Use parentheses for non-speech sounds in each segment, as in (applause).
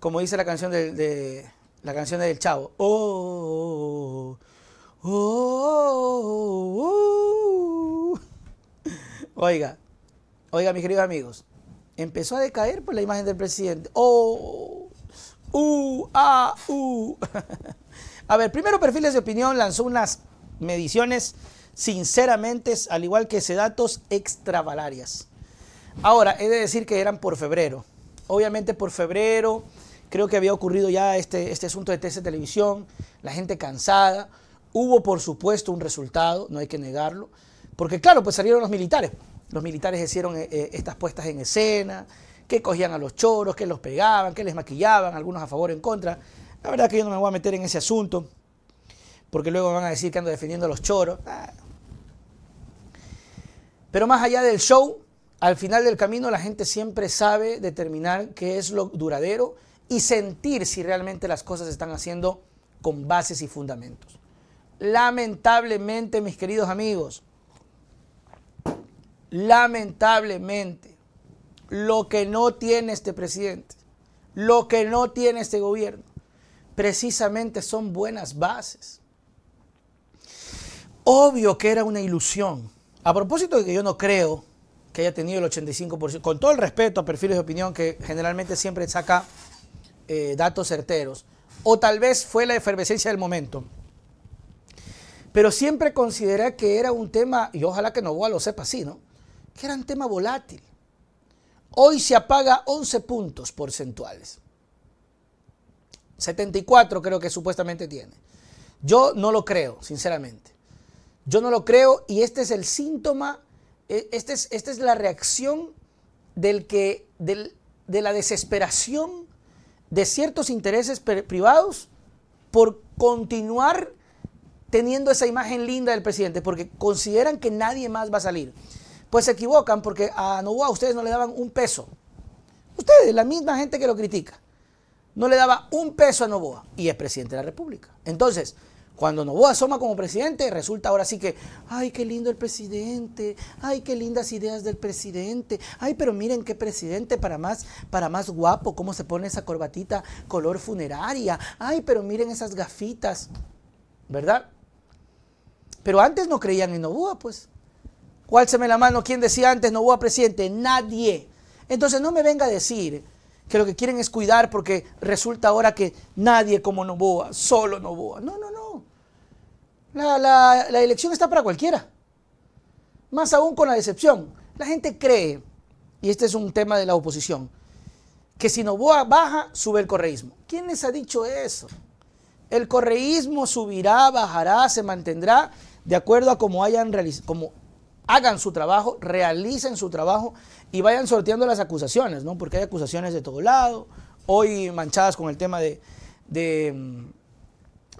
como dice la canción del, de, la canción del Chavo. Oh oh oh, oh, oh, oh, oiga, oiga, mis queridos amigos, empezó a decaer por la imagen del presidente. Oh, uh, ah, uh. (laughs) a ver, primero Perfiles de Opinión lanzó unas mediciones sinceramente, al igual que ese, datos extravalarias. Ahora, he de decir que eran por febrero. Obviamente por febrero Creo que había ocurrido ya este, este asunto de TC Televisión, la gente cansada. Hubo, por supuesto, un resultado, no hay que negarlo. Porque, claro, pues salieron los militares. Los militares hicieron eh, eh, estas puestas en escena, que cogían a los choros, que los pegaban, que les maquillaban, algunos a favor o en contra. La verdad que yo no me voy a meter en ese asunto, porque luego van a decir que ando defendiendo a los choros. Ah. Pero más allá del show, al final del camino la gente siempre sabe determinar qué es lo duradero y sentir si realmente las cosas se están haciendo con bases y fundamentos. Lamentablemente, mis queridos amigos, lamentablemente, lo que no tiene este presidente, lo que no tiene este gobierno, precisamente son buenas bases. Obvio que era una ilusión. A propósito de que yo no creo que haya tenido el 85%, con todo el respeto a perfiles de opinión que generalmente siempre saca eh, datos certeros. O tal vez fue la efervescencia del momento. Pero siempre consideré que era un tema, y ojalá que Novoa lo sepa así, ¿no? Que era un tema volátil. Hoy se apaga 11 puntos porcentuales. 74 creo que supuestamente tiene. Yo no lo creo, sinceramente. Yo no lo creo y este es el síntoma, e, este es, esta es la reacción del que, de la desesperación de ciertos intereses privados por continuar teniendo esa imagen linda del presidente, porque consideran que nadie más va a salir. Pues se equivocan porque a Novoa ustedes no le daban un peso. Ustedes, la misma gente que lo critica, no le daba un peso a Novoa y es presidente de la República. Entonces, cuando Novoa asoma como presidente, resulta ahora sí que, ay, qué lindo el presidente, ay, qué lindas ideas del presidente, ay, pero miren qué presidente para más, para más guapo, cómo se pone esa corbatita color funeraria, ay, pero miren esas gafitas, ¿verdad? Pero antes no creían en Novoa, pues. ¡Cuál se me la mano, ¿quién decía antes Novoa presidente? Nadie. Entonces no me venga a decir que lo que quieren es cuidar porque resulta ahora que nadie como Novoa, solo Novoa. No, no, no. La, la, elección está para cualquiera. Más aún con la decepción. La gente cree, y este es un tema de la oposición, que si Novoa baja, sube el correísmo. ¿Quién les ha dicho eso? El correísmo subirá, bajará, se mantendrá de acuerdo a cómo hayan como hagan su trabajo, realicen su trabajo y vayan sorteando las acusaciones, ¿no? Porque hay acusaciones de todo lado, hoy manchadas con el tema de mm,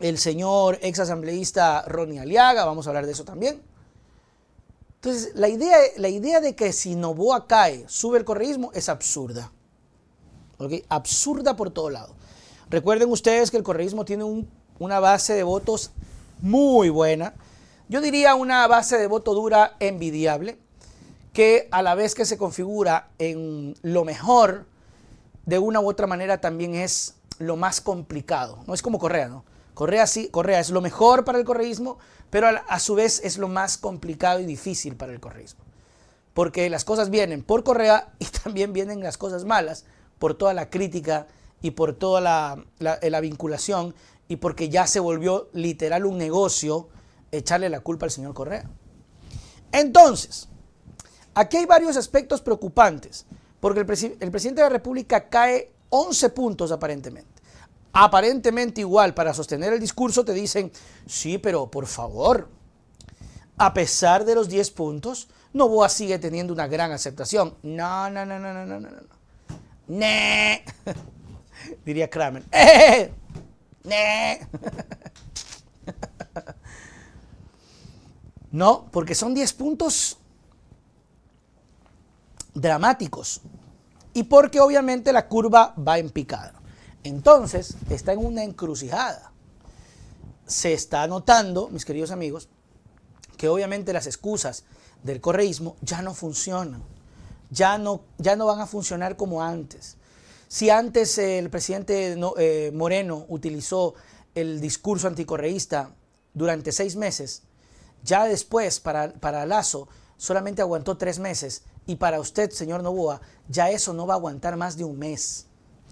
el señor ex asambleísta Ronnie Aliaga, vamos a hablar de eso también. Entonces, la idea, la idea de que si Novoa cae, sube el correísmo es absurda. Absurda por todo lado. Recuerden ustedes que el correísmo tiene una base de votos muy buena. Yo diría una base de voto dura envidiable, que a la vez que se configura en lo mejor, de una u otra manera también es lo más complicado. No es como Correa, ¿no? Correa, sí, Correa es lo mejor para el correísmo, pero a su vez es lo más complicado y difícil para el correísmo. Porque las cosas vienen por Correa y (laughs) también vienen las cosas malas por toda la crítica y por toda eh, la, vinculación y porque ya se volvió literal un negocio echarle la culpa al señor Correa. Entonces, aquí hay varios aspectos preocupantes, porque el, el presidente de la República cae 11 puntos aparentemente aparentemente igual para sostener el discurso, te dicen, sí, pero por favor, a pesar de los 10 puntos, Novoa sigue teniendo una gran aceptación. No, no, no, no, no, no, no, no. ¡Nee! (laughs) Diría Kramer. ¡Eh! eh, eh". (laughs) No, porque son 10 puntos dramáticos. Y porque obviamente la curva va en picada. Entonces, está en una encrucijada. Se está notando, mis queridos amigos, que obviamente las excusas del correísmo ya no funcionan, ya no, ya no van a funcionar como antes. Si antes el presidente eh, Moreno utilizó el discurso anticorreísta durante seis meses, ya después para, para Lazo solamente aguantó tres meses y para usted, señor Noboa, ya eso no va a aguantar más de un mes.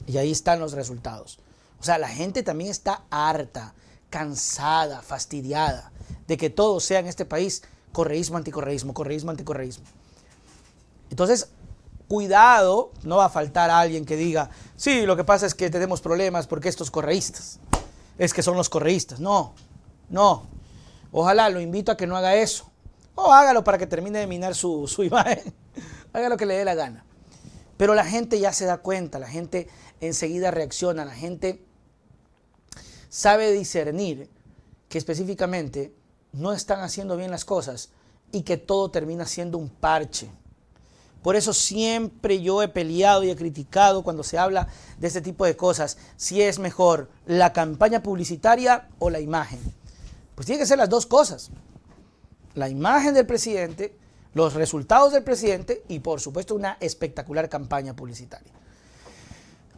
Y ahí están los resultados. O sea, la gente también está harta, cansada, fastidiada de que todo sea en este país correísmo, anticorreísmo, correísmo, anticorreísmo. Entonces, cuidado, no va a faltar a alguien que diga, sí, lo que pasa es que tenemos problemas porque estos correístas, es que son los correístas. No, no. Ojalá lo invito a que no haga eso. O hágalo para que termine de minar su, su (laughs) imagen. Haga lo que le dé la gana. Pero la gente ya se da cuenta, la gente enseguida reacciona, la gente sabe discernir que específicamente no están haciendo bien las cosas y que todo termina siendo un parche. Por eso siempre yo he peleado y he criticado cuando se habla de este tipo de cosas, si es mejor la campaña publicitaria o la imagen. Pues tiene que ser las dos cosas. La imagen del presidente los resultados del presidente y por supuesto una espectacular campaña publicitaria.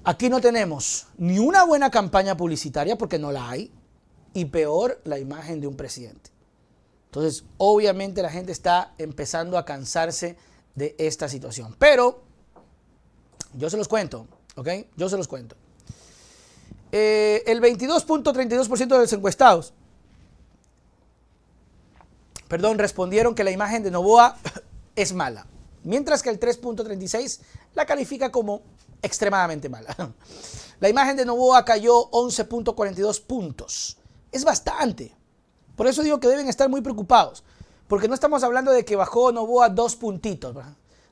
Aquí no tenemos ni una buena campaña publicitaria porque no la hay y peor la imagen de un presidente. Entonces, obviamente la gente está empezando a cansarse de esta situación. Pero yo se los cuento, ¿ok? Yo se los cuento. Eh, el 22.32% de los encuestados perdón, respondieron que la imagen de Novoa (coughs) es mala, mientras que el 3.36 la califica como extremadamente mala. (laughs) La imagen de Novoa cayó 11.42 puntos. Es bastante. Por eso digo que deben estar muy preocupados. Porque no estamos hablando de que bajó Novoa dos puntitos.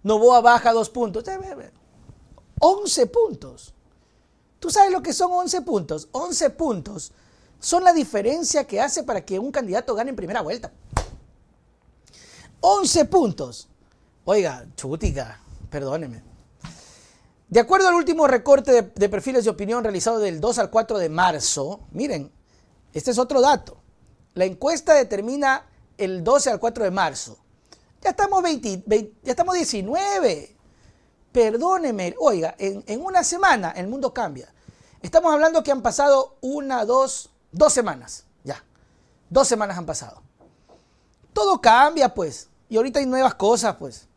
Novoa baja dos puntos. 11 eh, eh, eh. puntos. ¿Tú sabes lo que son 11 puntos? 11 puntos son la diferencia que hace para que un candidato gane en primera vuelta. 11 puntos. Oiga, chutica, perdóneme. De acuerdo al último recorte de, perfiles de opinión realizado del 2 al 4 de marzo, miren, este es otro dato. La encuesta determina el 12 al 4 de marzo. Ya estamos, 20, ya estamos 19. Perdóneme, oiga, en, una semana el mundo cambia. Estamos hablando que han pasado una, dos, dos semanas. Ya, dos semanas han pasado todo cambia, pues. Y ahorita hay nuevas cosas, pues.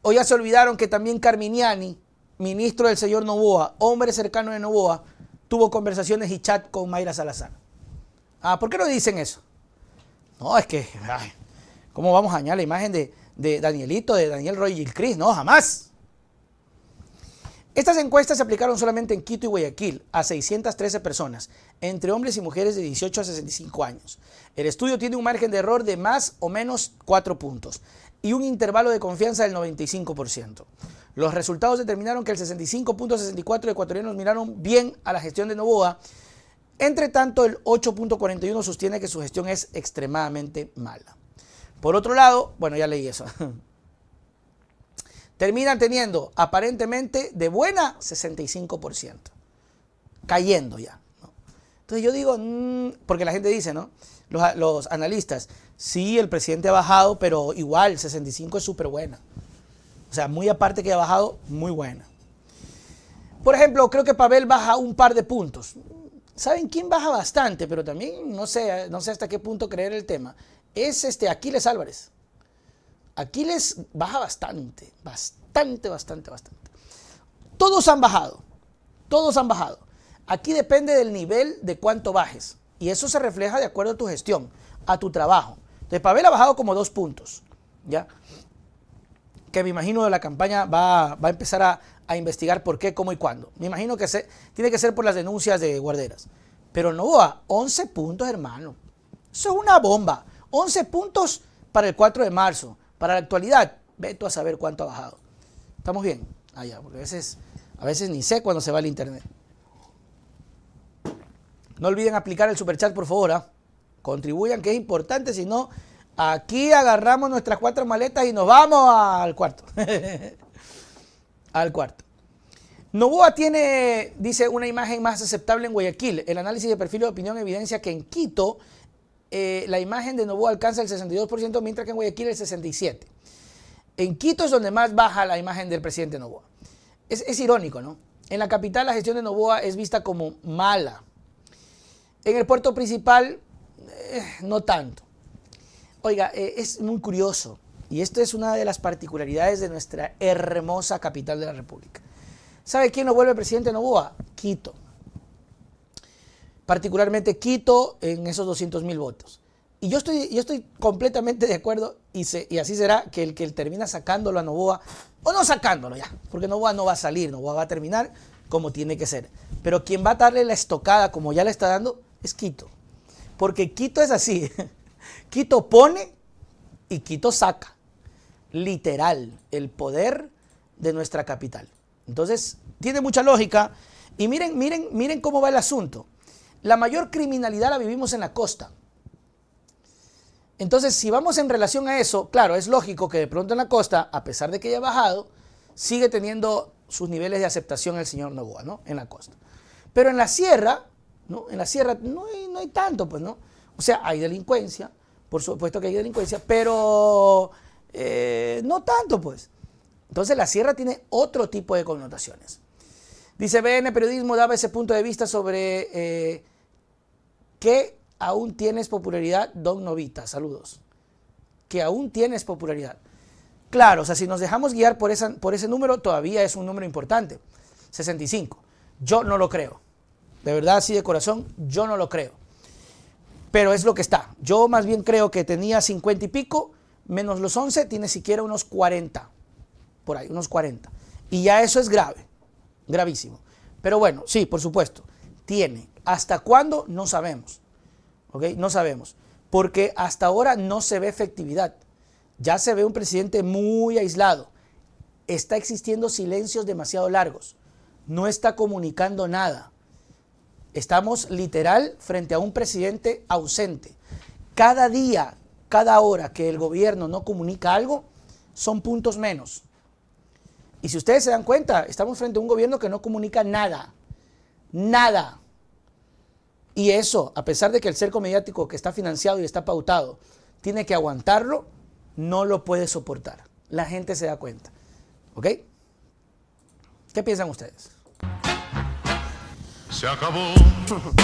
O ya se olvidaron que también Carminiani, ministro del señor Novoa, hombre cercano de Novoa, tuvo conversaciones y chat con Mayra Salazar. Ah, ¿por qué no dicen eso? No, es que, ¿cómo vamos a dañar la imagen de, Danielito, de Daniel Roy y Cris? No, jamás. Estas encuestas se aplicaron solamente en Quito y Guayaquil a 613 personas, entre hombres y mujeres de 18 a 65 años. El estudio tiene un margen de error de más o menos 4 puntos y un intervalo de confianza del 95%. Los resultados determinaron que el 65.64 de ecuatorianos miraron bien a la gestión de Novoa, entre tanto el 8.41 sostiene que su gestión es extremadamente mala. Por otro lado, bueno, ya leí eso. (laughs) terminan teniendo aparentemente de buena 65%, cayendo ya. Entonces yo digo, mm", porque la gente dice, ¿no? Los, analistas, sí, el presidente ha bajado, pero igual 65 es súper buena. O sea, muy aparte que ha bajado, muy buena. Por ejemplo, creo que Pavel baja un par de puntos. ¿Saben quién baja bastante? Pero también no sé, no sé hasta qué punto creer el tema. Es este Aquiles Álvarez. Aquí les baja bastante, bastante, bastante, bastante. Todos han bajado, todos han bajado. Aquí depende del nivel de cuánto bajes. Y eso se refleja de acuerdo a tu gestión, a tu trabajo. De Pavel ha bajado como dos puntos, ¿ya? Que me imagino que la campaña va, a empezar a, investigar por qué, cómo y cuándo. Me imagino que se, tiene que ser por las denuncias de guarderas. Pero no a 11 puntos, hermano. Eso es una bomba. 11 puntos para el 4 de marzo. Para la actualidad, ve tú a saber cuánto ha bajado. ¿Estamos bien? Allá, ah, porque a veces, a veces ni sé cuándo se va el internet. No olviden aplicar el superchat, por favor. ¿ah? Contribuyan, que es importante, si no, aquí agarramos nuestras cuatro maletas y nos vamos al cuarto. (laughs) al cuarto. Novoa tiene, dice, una imagen más aceptable en Guayaquil. El análisis de perfil de opinión evidencia que en Quito eh, la imagen de Novoa alcanza el 62%, mientras que en Guayaquil el 67%. En Quito es donde más baja la imagen del presidente Novoa. Es, irónico, ¿no? En la capital la gestión de Novoa es vista como mala. En el puerto principal, eh, no tanto. Oiga, eh, es muy curioso, y esto es una de las particularidades de nuestra hermosa capital de la República. ¿Sabe quién lo vuelve presidente Novoa? Quito particularmente Quito en esos 200 mil votos. Y yo estoy, yo estoy completamente de acuerdo y, así será que el que termina sacándolo a Novoa, o no sacándolo ya, porque Novoa no va a salir, Novoa va a terminar como tiene que ser. Pero quien va a darle la estocada como ya le está dando es Quito. Porque Quito es así. (laughs) Quito pone y Quito saca. Literal, el poder de nuestra capital. Entonces, tiene mucha lógica. Y miren, miren, miren cómo va el asunto. La mayor criminalidad la vivimos en la costa. Entonces, si vamos en relación a eso, claro, es lógico que de pronto en la costa, a pesar de que haya bajado, sigue teniendo sus niveles de aceptación el señor Novoa, ¿no? En la costa. Pero en la sierra, ¿no? En la sierra no hay, tanto, pues, ¿no? O sea, hay delincuencia, por supuesto que hay delincuencia, pero eh, no tanto, pues. Entonces, la sierra tiene otro tipo de connotaciones. Dice BN Periodismo daba ese punto de vista sobre... Eh, que aún tienes popularidad, Don Novita. Saludos. Que aún tienes popularidad. Claro, o sea, si nos dejamos guiar por, por ese número, todavía es un número importante. 65. Yo no lo creo. De verdad, así de corazón, yo no lo creo. Pero es lo que está. Yo más bien creo que tenía 50 y pico, menos los 11, tiene siquiera unos 40. Por ahí, unos 40. Y ya eso es grave. Gravísimo. Pero bueno, sí, por supuesto. Tiene. ¿Hasta cuándo? No sabemos. ¿Ok? No sabemos. Porque hasta ahora no se ve efectividad. Ya se ve un presidente muy aislado. Está existiendo silencios demasiado largos. No está comunicando nada. Estamos literal frente a un presidente ausente. Cada día, cada hora que el gobierno no comunica algo, son puntos menos. Y si ustedes se dan cuenta, estamos frente a un gobierno que no comunica nada. Nada. Y eso, a pesar de que el cerco mediático que está financiado y está pautado tiene que aguantarlo, no lo puede soportar. La gente se da cuenta. ¿Ok? ¿Qué piensan ustedes? Se acabó. (laughs)